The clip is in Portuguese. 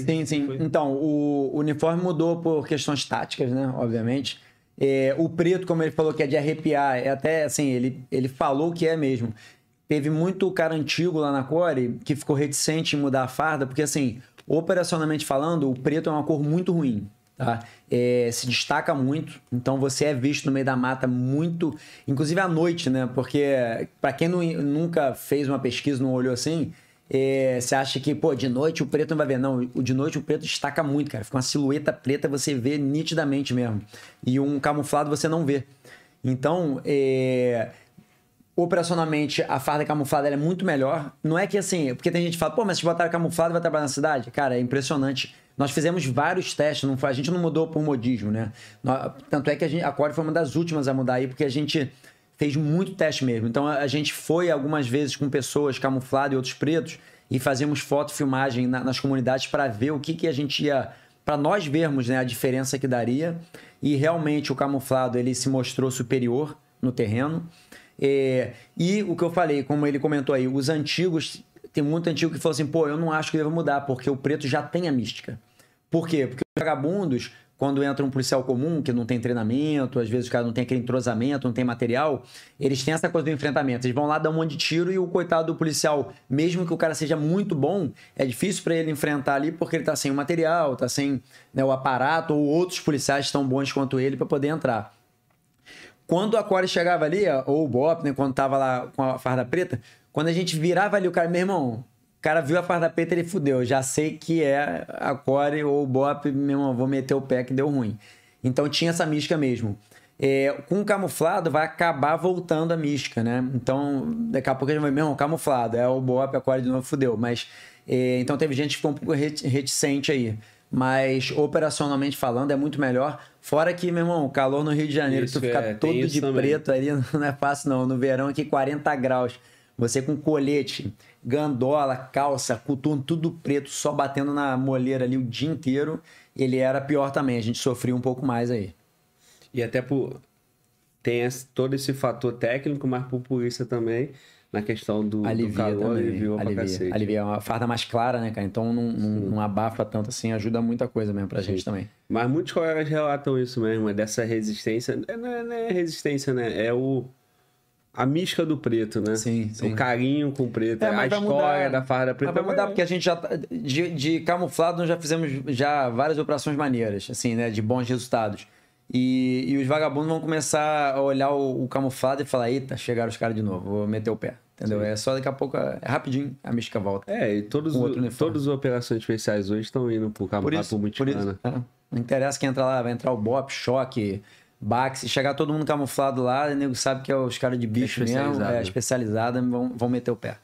Sim, sim. sim. Então, o, uniforme mudou por questões táticas, né? Obviamente. É, o preto, como ele falou, que é de arrepiar, é até assim, ele, ele falou que é mesmo. Teve muito cara antigo lá na Core que ficou reticente em mudar a farda, porque assim, operacionalmente falando, o preto é uma cor muito ruim. Tá? É, se destaca muito, então você é visto no meio da mata muito, inclusive à noite, né? Porque para quem não, nunca fez uma pesquisa, não olhou assim, é, você acha que, pô, de noite o preto não vai ver. Não, o de noite o preto destaca muito, cara. Fica uma silhueta preta, você vê nitidamente mesmo. E um camuflado você não vê. Então, é, operacionalmente, a farda camuflada é muito melhor. Não é que assim, porque tem gente que fala, pô, mas se botar camuflado vai trabalhar na cidade? Cara, é impressionante. Nós fizemos vários testes, não foi, a gente não mudou por modismo, né? Tanto é que a, gente, a Core foi uma das últimas a mudar aí, porque a gente fez muito teste mesmo. Então a gente foi algumas vezes com pessoas camufladas e outros pretos e fazíamos foto, filmagem na, nas comunidades para ver o que, que a gente ia. para nós vermos né, a diferença que daria. E realmente o camuflado ele se mostrou superior no terreno. É, e o que eu falei, como ele comentou aí, os antigos, tem muito antigo que falou assim, pô, eu não acho que deva mudar, porque o preto já tem a mística. Por quê? Porque os vagabundos quando entra um policial comum que não tem treinamento, às vezes o cara não tem aquele entrosamento, não tem material, eles têm essa coisa do enfrentamento. Eles vão lá dar um monte de tiro e o coitado do policial, mesmo que o cara seja muito bom, é difícil para ele enfrentar ali porque ele tá sem o material, tá sem né, o aparato ou outros policiais tão bons quanto ele para poder entrar. Quando a Core chegava ali, ou o Bop, né, quando tava lá com a farda preta, quando a gente virava ali o cara, meu irmão, cara viu a parte da peita, ele fudeu. Já sei que é a core ou o bop, irmão, vou meter o pé que deu ruim. Então tinha essa mística mesmo. É, com o camuflado vai acabar voltando a mística, né? Então, daqui a pouco a gente vai, irmão, camuflado, é o bop, a core de novo fudeu. Mas, é, então teve gente que ficou um pouco reticente aí. Mas operacionalmente falando é muito melhor. Fora que, meu irmão, calor no Rio de Janeiro, isso, tu fica é, todo de também. preto ali, não é fácil não. No verão aqui 40 graus. Você com colete, gandola, calça, coturno, tudo preto, só batendo na moleira ali o dia inteiro, ele era pior também. A gente sofria um pouco mais aí. E até por. Tem esse, todo esse fator técnico, mas por polícia também, na questão do, alivia do calor, também, aliviou alivia, Alivia, é uma farda mais clara, né, cara? Então não, não, não abafa tanto assim, ajuda muita coisa mesmo pra Sim. gente também. Mas muitos colegas relatam isso mesmo, é dessa resistência. É, não é, não é resistência, né? É o a mística do preto, né? Sim, sim. O carinho com o preto, é, a história da farda preta. Ah, vai é mudar porque a gente já tá, de, de, camuflado nós já fizemos já várias operações maneiras, assim, né, de bons resultados. E, e os vagabundos vão começar a olhar o, o camuflado e falar: "Eita, chegaram os caras de novo, vou meter o pé". Entendeu? Sim. É só daqui a pouco, é rapidinho, a mística volta. É, e todos, o, todas as operações especiais hoje estão indo pro camuflado por, isso, muito por isso. É. Não interessa quem entra lá, vai entrar o Bop, Choque, Bax, se chegar todo mundo camuflado lá, o nego sabe que é os caras de bicho é mesmo, é, especializada, vão, vão meter o pé.